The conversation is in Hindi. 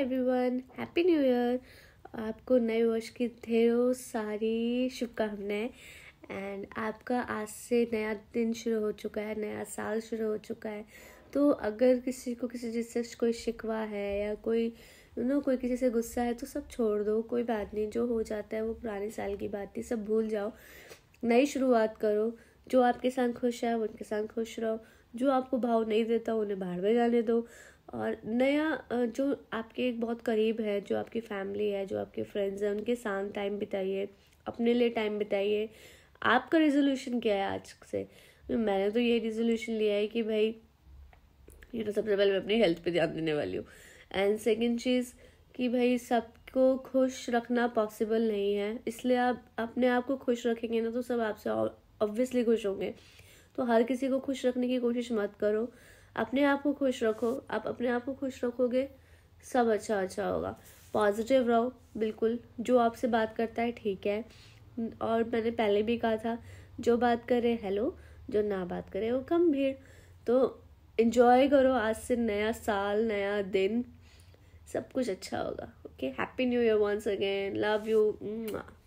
every one happy new year आपको नए वर्ष की ढेरों सारी शुभकामनाएं एंड आपका आज से नया दिन शुरू हो चुका है नया साल शुरू हो चुका है तो अगर किसी को किसी चीज़ से कोई शिकवा है या कोई यू नो कोई किसी से गुस्सा है तो सब छोड़ दो कोई बात नहीं जो हो जाता है वो पुराने साल की बात थी सब भूल जाओ नई शुरुआत करो जो आपके साथ खुश है उनके साथ खुश रहो जो आपको भाव नहीं देता उन्हें बाहर में जाने दो और नया जो आपके एक बहुत करीब है जो आपकी फैमिली है जो आपके फ्रेंड्स हैं उनके साथ टाइम बिताइए अपने लिए टाइम बिताइए आपका रेजोल्यूशन क्या है आज से मैंने तो ये रेजोल्यूशन लिया है कि भाई ये तो सबसे पहले मैं अपनी हेल्थ पे ध्यान देने वाली हूँ एंड सेकेंड चीज़ कि भाई सबको खुश रखना पॉसिबल नहीं है इसलिए आप अपने आप को खुश रखेंगे ना तो सब आपसे ऑब्वियसली खुश होंगे तो हर किसी को खुश रखने की कोशिश मत करो अपने आप को खुश रखो आप अपने आप को खुश रखोगे सब अच्छा अच्छा होगा पॉजिटिव रहो बिल्कुल जो आपसे बात करता है ठीक है और मैंने पहले भी कहा था जो बात करे हेलो जो ना बात करे वो कम भीड़ तो इन्जॉय करो आज से नया साल नया दिन सब कुछ अच्छा होगा okay happy new year once again love you